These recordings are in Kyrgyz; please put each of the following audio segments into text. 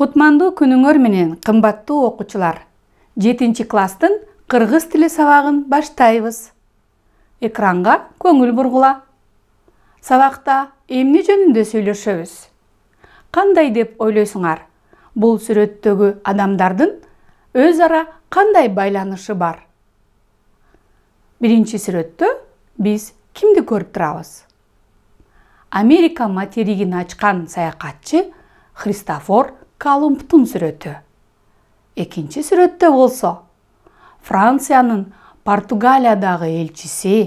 кутмандуу күнүңөр менен кымбаттуу окуучулар жетинчи класстын кыргыз тілі сабағын баштайбыз экранга көңүл бургула сабакта эмне жөнүндө сүйлөшөбүз Қандай деп ойлойсуңар бұл сүрөттөгү адамдардың өз ара қандай байланышы бар Бірінші сүрөттө біз кімді көріп тұрауыз? америка материгін ачқан саякатчы христофор колумбтун сүрөтү экинчи сүрөттө болсо франциянын португалиядагы элчиси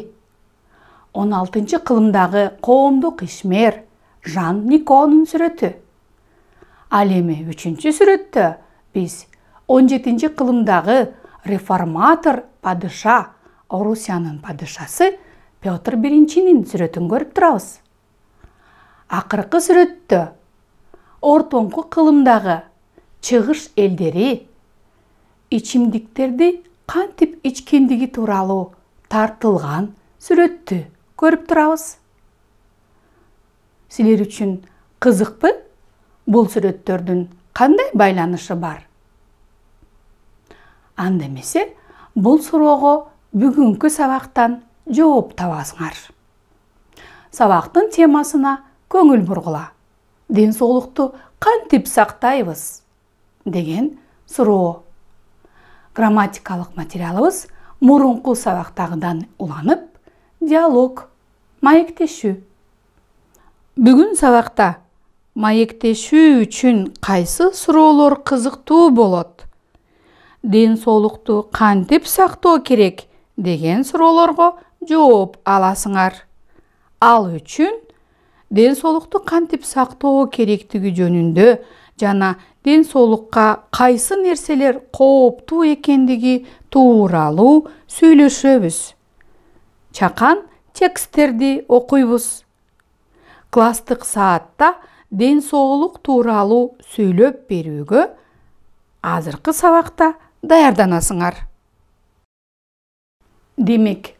16 кылымдагы коомдук ишмер жан никонун сүрөтү ал эми үчүнчү сүрөттө биз 17 кылымдагы реформатор падыша орусиянын падышасы петр биринчинин сүрөтүн көрүп турабыз акыркы сүрөттө ортоңку кылымдагы чыгыш элдери ичимдиктерди кантип ичкендиги тууралуу тартылган сүрөттү көрүп турабыз силер үчүн кызыкпы бул сүрөттөрдүн кандай байланышы бар анда эмесе бул суроого бүгүнкү сабактан жооп табасыңар сабактын темасына көңүл бургула ден соолукту кантип сактайбыз деген суроо грамматикалык материалыбыз мурунку сабактагыдан уланып диалог маектешүү бүгүн сабакта маектешүү үчүн кайсы суроолор кызыктуу болот ден соолукту кантип сактоо керек деген суроолорго жооп аласыңар ал үчүн ден соолукту кантип сактоо керектиги жөнүндө жана ден соолукка кайсы нерселер кооптуу экендиги тууралуу сүйлөшөбүз чакан тексттерди окуйбуз класстык саатта ден соолук тууралуу сүйлөп берүүгө азыркы сабакта даярданасыңар демек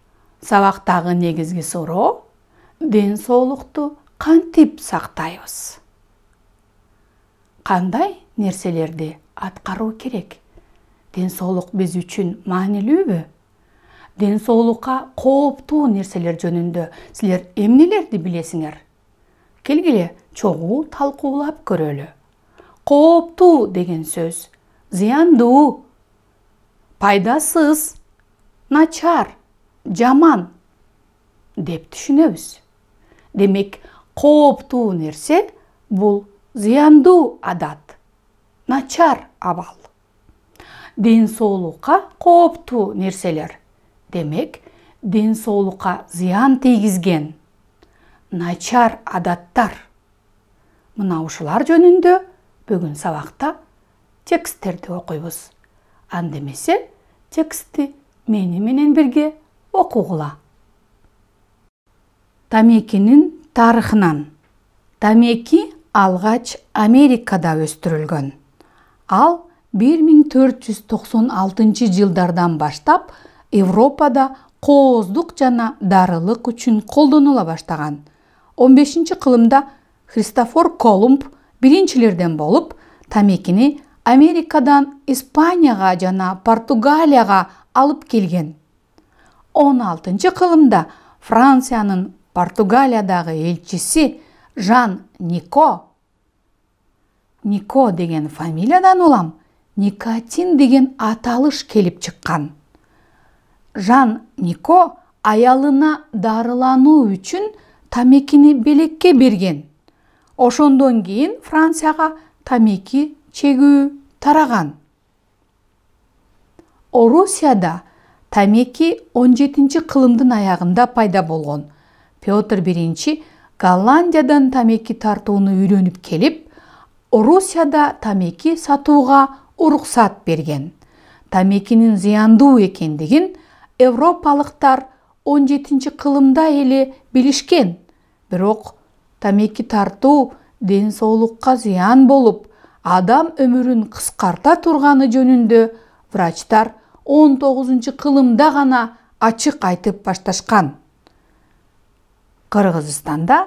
сабактагы негизги суроо ден соолукту қантип сақтайыз? қандай нерселерде атқару керек ден біз үшін үчүн бі? ден соолукка кооптуу нерселер жөнүндө силер эмнелерди билесиңер келгиле чогуу талкуулап көрөлү кооптуу деген сөз зыяндуу пайдасыз начар жаман деп түшүнөбүз демек кооптуу нерсе бұл зыяндуу адат начар абал ден соолукка кооптуу нерселер демек ден соолукка зыян тийгизген начар адаттар мына ушулар жөнүндө бүгүн сабакта тексттерди окуйбуз анда эмесе текстти мени менен бирге окугула тамекинин тарыхынан тамеки алгач америкада өстүрүлгөн ал бир миң төрт жүз токсон алтынчы жылдардан баштап европада кооздук жана дарылык үчүн колдонула баштаган он бешинчи кылымда христофор колумб биринчилерден болуп тамекини америкадан испанияга жана португалияга алып келген он алтынчы кылымда франциянын португалиядагы элчиси жан нико нико деген фамилиядан улам никотин деген аталыш келип чыккан жан нико аялына дарылануу үчүн тамекини белекке берген ошондон кийин францияга тамеки чегүү тараган орусияда тамеки он жетинчи кылымдын аягында пайда болгон петр биринчи голландиядан тамеки тартууну үйрөнүп келип орусияда тамеки сатууга уруксат берген тамекинин зыяндуу экендигин европалыктар 17 кылымда эле билишкен бирок тамеки тартуу ден соолукка зыян болуп адам өмүрүн кыскарта турганы жөнүндө врачтар 19 кылымда ғана ачык айтып башташкан Қырғызстанда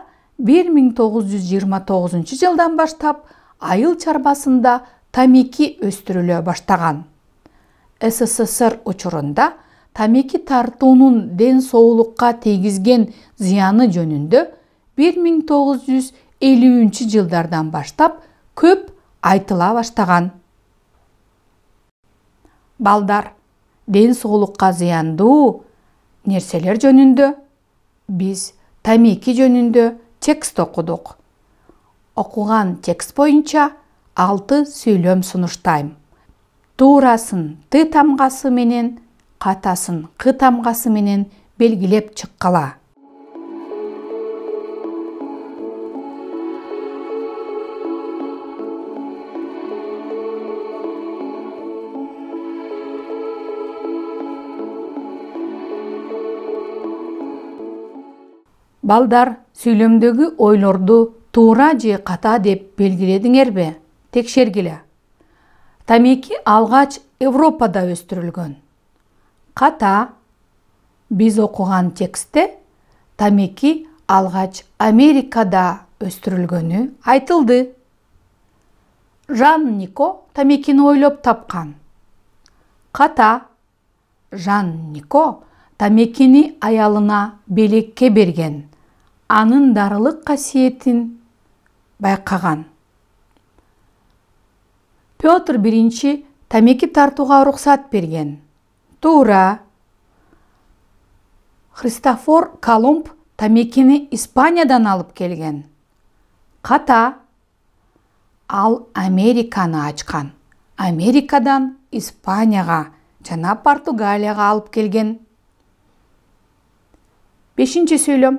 1929 жылдан баштап айыл чарбасында тамеки өстүрүлө баштаған. ссср учурунда тамеки тартуының ден соолукка тегізген зияны жөнінді 1950 жылдардан баштап көп айтыла баштаған. балдар ден соолукка зыяндуу нерселер Біз. биз тамеки жөнүндө текст окудук окуган текст боюнча алты сүйлөм сунуштайм туурасын т тамгасы менен катасын к тамгасы менен белгилеп чыккыла балдар сүйлөмдөгү ойлорду туура же ката деп белгиледиңерби текшергиле тамеки алгач европада өстүрүлгөн ката биз окуган текстте тамеки алгач америкада өстүрүлгөнү айтылды жан нико тамекини ойлоп тапкан ката жан нико тамекини аялына белекке берген анын дарылык касиетин байкаган петр биринчи тамеки тартууга уруксат берген туура христофор колумб тамекини испаниядан алып келген ката ал американы ачкан америкадан испанияга жана португалияга алып келген бешинчи сүйлөм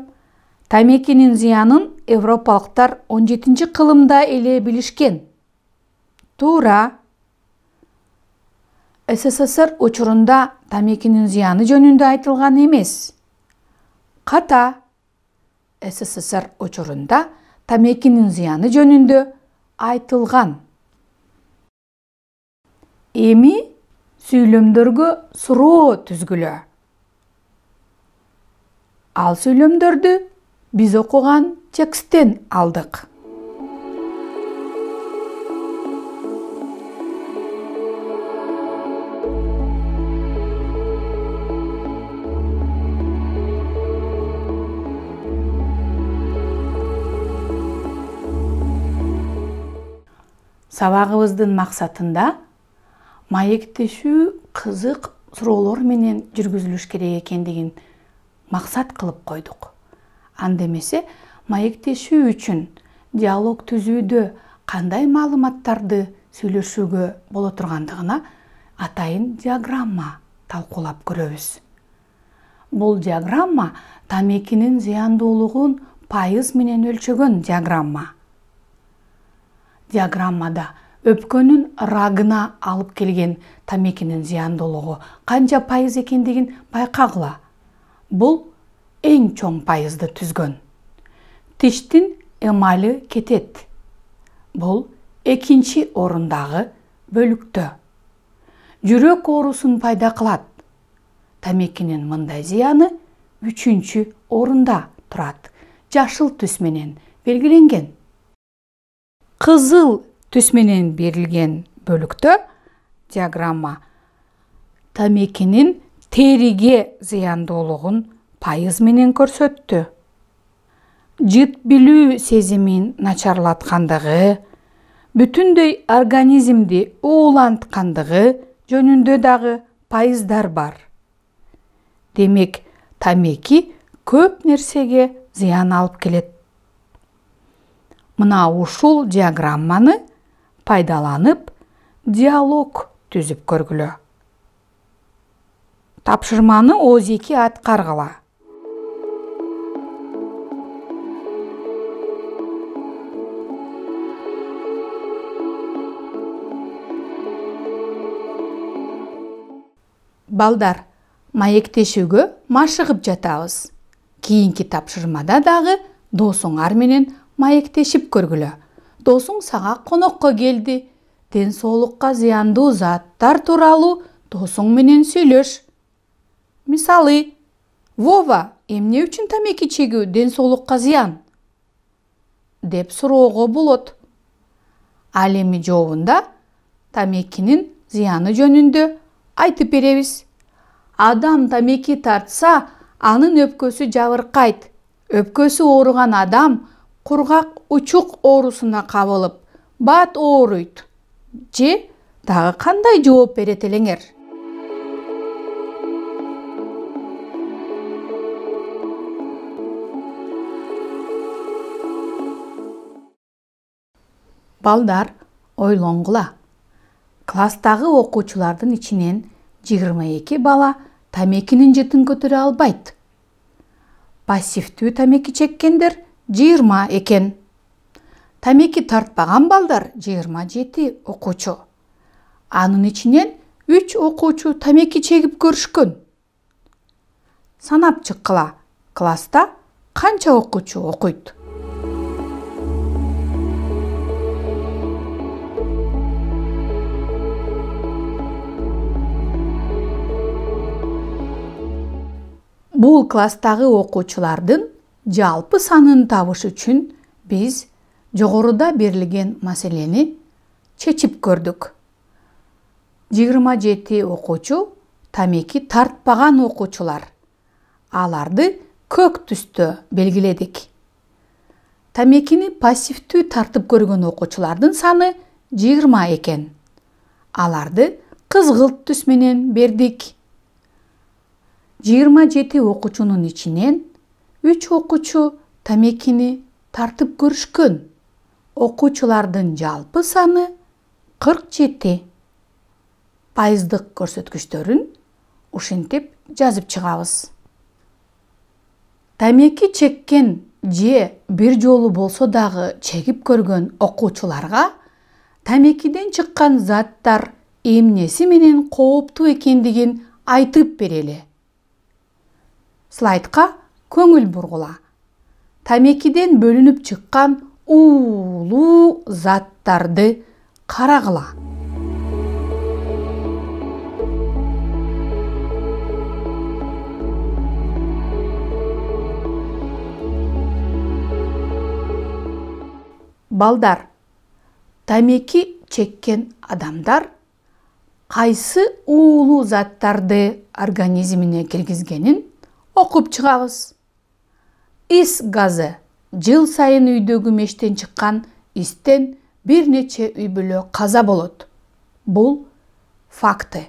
тамекинин зыянын европалыктар 17 кылымда эле билишкен туура ссср учурунда тамекинин зыяны жөнүндө айтылган эмес ката ссср учурунда тамекинин зыяны жөнүндө айтылган эми сүйлөмдөргө суроо түзгүлө ал сүйлөмдөрдү биз окуган тексттен алдык сабагыбыздын максатында маектешүү кызык суроолор менен жүргүзүлүш керек экендигин максат кылып койдук анда эмесе маектешүү үчүн диалог түзүүдө кандай маалыматтарды сүйлөшүүгө боло тургандыгына атайын диаграмма талкуулап көрөбүз бул диаграмма тамекинин зыяндуулугун пайыз менен өлчөгөн диаграмма диаграммада өпкөнүн рагына алып келген тамекинин зыяндуулугу канча пайыз экендигин байкагыла бул эң чоң пайызды түзгөн тиштин эмали кетет бул экинчи орундагы бөлүктө жүрөк оорусун пайда кылат тамекинин мындай зыяны үчүнчү орунда турат жашыл түс менен белгиленген кызыл түс менен берилген бөлүктө диаграмма тамекинин териге зыяндуулугун Пайыз менен көрсөттү жыт билүү сезимин начарлаткандыгы бүтүндөй организмди ууланткандыгы жөнүндө дагы пайыздар бар демек тамеки көп нерсеге зыян алып келет мына ушул диаграмманы пайдаланып диалог түзүп көргүлө тапшырманы оозеки аткаргыла балдар маектешүүгө машыгып жатабыз кийинки тапшырмада дагы досуңар менен маектешип көргүлө досуң сага конокко келди ден соолукка зыяндуу заттар тууралуу досуң менен сүйлөш мисалы вова эмне үчүн тамеки чегүү ден соолукка зыян деп суроого болот ал эми жообунда тамекинин зыяны жөнүндө айтып беребиз адам тамеки тартса анын өпкөсү жабыркайт өпкөсү ооруган адам кургак учук оорусуна кабылып бат ооруйт же дагы кандай жооп берет элеңер балдар ойлонгула класстагы окуучулардын ичинен жыйырма эки бала тамекинин жытын көтөрө албайт пассивдүү тамеки чеккендер жыйырма экен тамеки тартпаган балдар жыйырма жети окуучу анын ичинен үч окуучу тамеки чегип көрүшкөн санап чыккыла класста канча окуучу окуйт бул класстагы окуучулардын жалпы санын табыш үчүн биз жогоруда берилген маселени чечип көрдүк жыйырма жети окуучу тамеки тартпаган окуучулар аларды көк түстө белгиледик тамекини пассивдүү тартып көргөн окуучулардын саны жыйырма экен аларды кызгылт түс менен бердик жыйырма жети окуучунун ичинен үч окуучу тамекини тартып көрүшкөн окуучулардын жалпы саны кырк жети пайыздык көрсөткүчтөрүн ушинтип жазып чыгабыз тамеки чеккен же бир жолу болсо дагы чегип көргөн окуучуларга тамекиден чыккан заттар эмнеси менен кооптуу экендигин айтып берели слайдқа көңіл бұрғыла Тамекиден бөлініп шыққан ұлу заттарды қарағыла балдар Тамеки чеккен адамдар қайсы уулуу заттарды организміне киргизгенин окуп чыгабыз ис газы жыл сайын үйдөгү мештен чыккан истен бир нече үй бүлө каза болот бул факты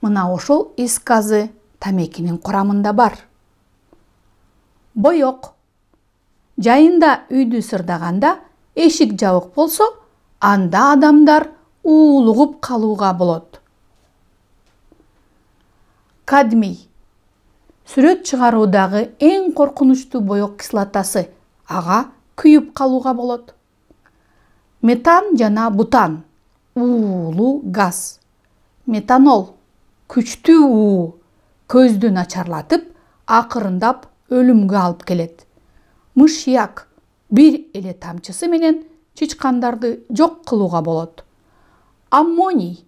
мына ошол ис газы тамекинин курамында бар боек жайында үйдү сырдаганда эшик жабык болсо анда адамдар уулугуп калууга болот кадмий сүрөт чыгаруудагы эң коркунучтуу боек кислотасы ага күйүп калууга болот метан жана бутан уулуу газ метанол күчтүү уу көздү начарлатып акырындап өлүмгө алып келет мышьяк бир эле тамчысы менен чычкандарды жок кылууга болот аммоний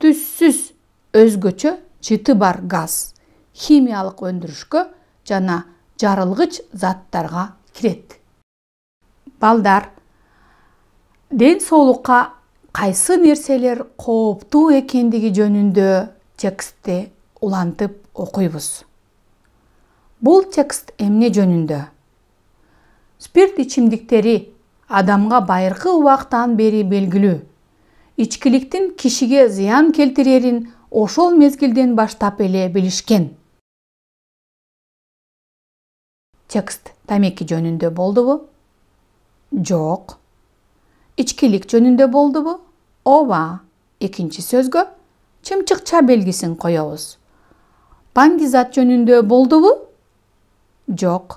түссүз өзгөчө жыты бар газ химиялык өндүрүшкө жана жарылгыч заттарга кирет балдар ден соолукка кайсы нерселер кооптуу экендиги жөнүндө текстти улантып окуйбуз бул текст эмне жөнүндө спирт ичимдиктери адамга байыркы убактан бери белгилүү ичкиликтин кишиге зыян келтирерин ошол мезгилден баштап эле билишкен Текст тамеки жөнүндө болдубу? Жок. Ичкилик жөнүндө болдубу? Ооба. Экинчи сөзгө чымчыкча белгисин коебуз. Бандизат жөнүндө болдубу? Жок.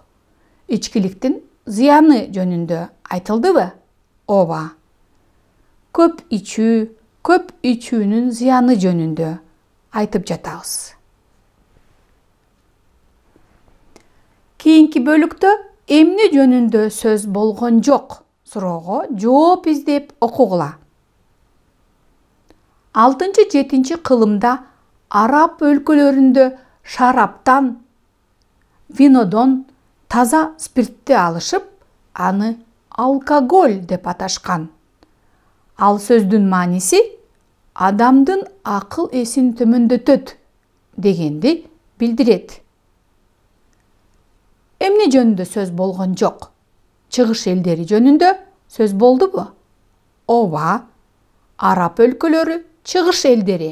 Ичкиликтин зыяны жөнүндө айтылдыбы? Ооба. Көп ичүү, көп ичүүнүн зыяны жөнүндө айтып жатабыз. кийинки бөлікті эмне жөнүндө сөз болгон жоқ, суроого жооп издеп окугула алтынчы жетинчи кылымда араб өлкөлөрүндө шараптан винодон таза спиртті алышып аны алкоголь деп аташкан ал сөздүн адамдың ақыл акыл эсин түт дегенди білдіреді эмне жөнүндө сөз болгон жок чыгыш элдери жөнүндө сөз болдубу ооба араб өлкөлөрү чыгыш элдери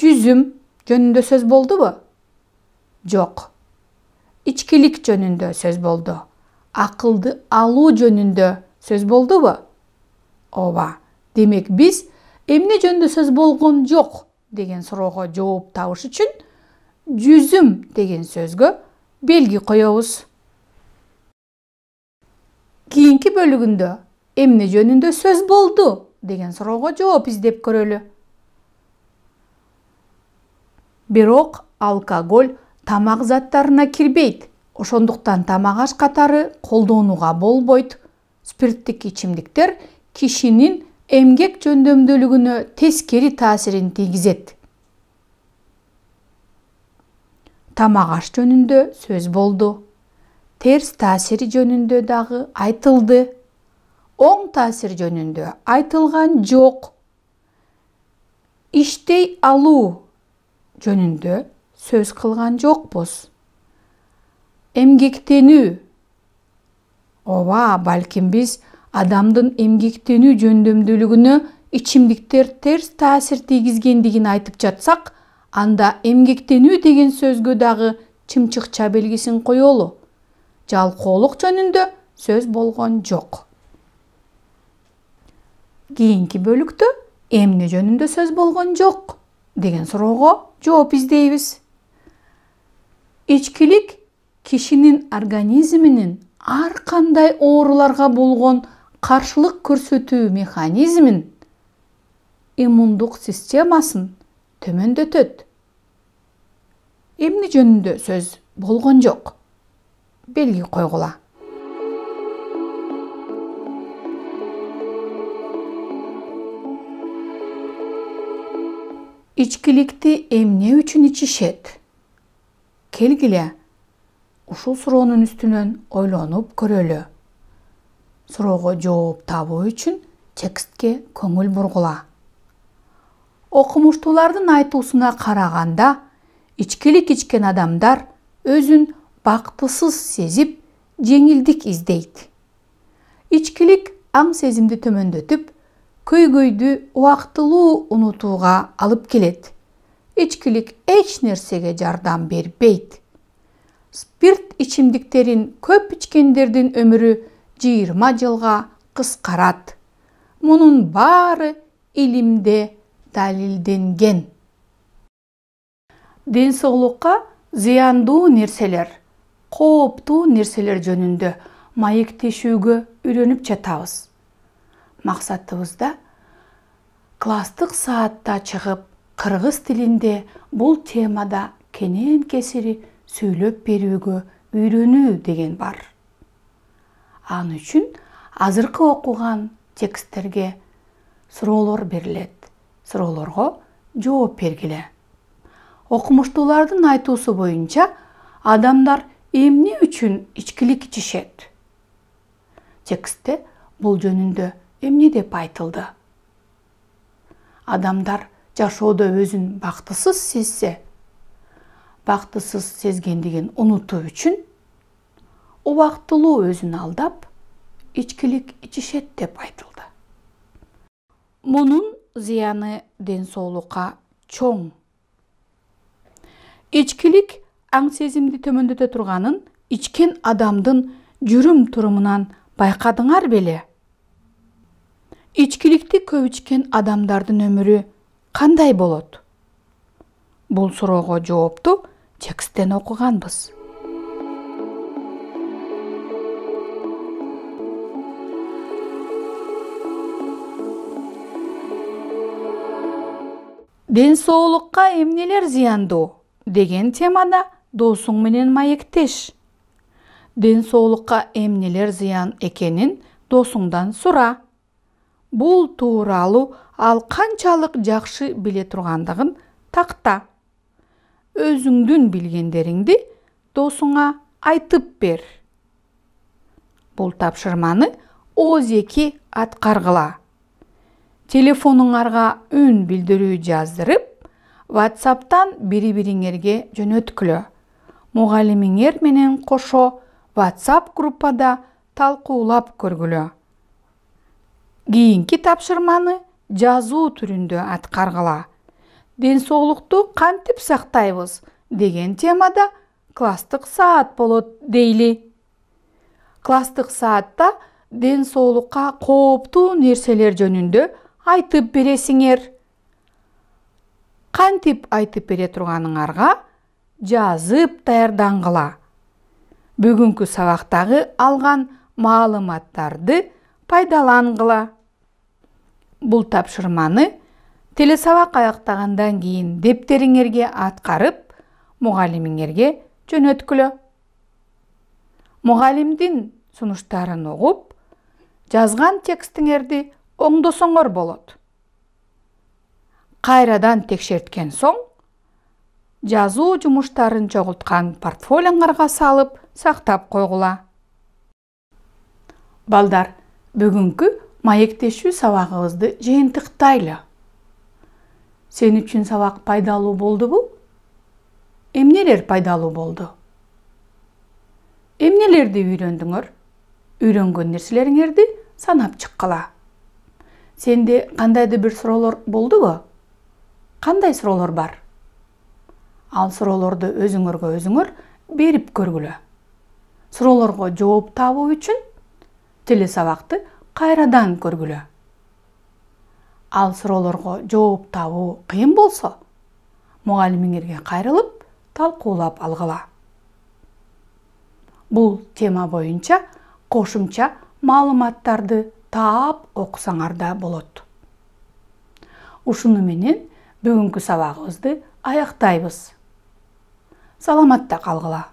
жүзүм жөнүндө сөз болдубу жок ичкилик жөнүндө сөз болду акылды алуу жөнүндө сөз болдубу ооба демек биз эмне жөнүндө сөз болгон жок деген суроого жооп табыш үчүн жүзүм деген сөзгө белги коебуз кийинки бөлүгүндө эмне жөнүндө сөз болду деген суроого жооп издеп көрөлү бирок алкоголь тамак заттарына кирбейт ошондуктан тамак аш катары колдонууга болбойт спирттик ичимдиктер кишинин эмгек жөндөмдүүлүгүнө тескери таасирин тийгизет тамак аш жөнүндө сөз болду терс таасири жөнүндө дагы айтылды оң таасир жөнүндө айтылган жок иштей алуу жөнүндө сөз кылган жокпуз эмгектенүү ооба балким биз адамдын эмгектенүү жөндөмдүүлүгүнө ичимдиктер терс таасир тийгизгендигин айтып жатсак анда эмгектенүү деген сөзгө дагы чымчыкча белгисин коелу жалкоолук жөнүндө сөз болгон жок кийинки бөлүктө эмне жөнүндө сөз болгон жок деген суроого жооп издейбиз ичкилик кишинин организминин ар кандай ооруларга болгон каршылык көрсөтүү механизмин иммундук системасын төмөндөтөт эмне жөнүндө сөз болгон жок белги койгула ичкиликти эмне үчүн ичишет келгиле ушул суроонун үстүнөн ойлонуп көрөлү суроого жооп табуу үчүн текстке көңүл бургула окумуштуулардын айтуусуна караганда ичкилик ичкен адамдар өзүн бактысыз сезип жеңилдик издейт ичкилик аң сезимди төмөндөтүп көйгөйдү убактылуу унутууга алып келет ичкилик эч нерсеге жардам бербейт спирт ичимдиктерин көп ичкендердин өмүрү жыйырма жылга кыскарат мунун баары илимде далилденген ден соолукка зыяндуу нерселер кооптуу нерселер жөнүндө маектешүүгө үйрөнүп жатабыз максатыбызда класстык саатта чыгып кыргыз тилинде бул темада кенен кесири сүйлөп берүүгө үйрөнүү деген бар ал үчүн азыркы окуган тексттерге суроолор берилет суроолорго жооп бергиле окумуштуулардын айтуусу бойынша адамдар эмне үчүн ичкилик ичишет текстте бұл жөнінді эмне деп айтылды адамдар жашоодо өзін бақтысыз сезсе бактысыз сезгендигин унутуу үчүн убактылуу өзін алдап ичкилик ичишет деп айтылды Мұның зияны ден солуқа чоң ичкилик аң сезимди төмөндөтө турганын ичкен адамдын жүрүм турумунан байкадыңар беле ичкиликти көп ичкен адамдардын өмүрү кандай болот бул суроого жоопту тексттен окуганбыз ден соолукка эмнелер зыяндуу деген темада досуң менен маектеш ден соолукка эмнелер зыян экенин досуңдан сура бул тууралуу ал канчалык жакшы биле тургандыгын такта өзүңдүн билгендериңди досуңа айтып бер бул тапшырманы оозеки аткаргыла телефонуңарга үн билдирүү жаздырып whatsapтан бири бириңерге жөнөткүлө мугалимиңер менен кошо ватсап группада талкуулап көргүлө кийинки тапшырманы жазуу түрүндө аткаргыла ден соолукту кантип сактайбыз деген темада класстык саат болот дейли класстык саатта ден соолукка кооптуу нерселер жөнүндө айтып бересіңер қантип айтып бере арға жазып даярданғыла бүгінгі сабақтағы алған маалыматтарды пайдаланғыла бұл тапшырманы телесабақ аяқтағандан кейін дептеріңерге атқарып мұғаліміңерге жөнөткүлө Мұғалимдин сунуштарын оқып жазған текстіңерді оңдосоңор болот кайрадан текшерткен соң жазуу жумуштарын чогулткан портфолиоңарга салып сактап койгула балдар бүгүнкү маектешүү сабагыбызды жыйынтыктайлы сен үчүн сабак пайдалуу болдубу эмнелер пайдалуу болду эмнелерди үйрөндүңөр үйрөнгөн нерселериңерди санап чыккыла сенде қандайды бір сұраулар болды ба қандай сұраулар бар ал сұрауларды өзіңір өзүңөр беріп көргүлө суроолорго жооп үшін үчүн сабақты қайрадан көргүлө ал суроолорго жооп табуу қиын болсо мугалимиңерге кайрылып талкуулап алғыла. Бұл тема боюнча кошумча маалыматтарды таап окусаңар да болот ушуну менен бүгүнкү сабагыбызды аяктайбыз саламатта калгыла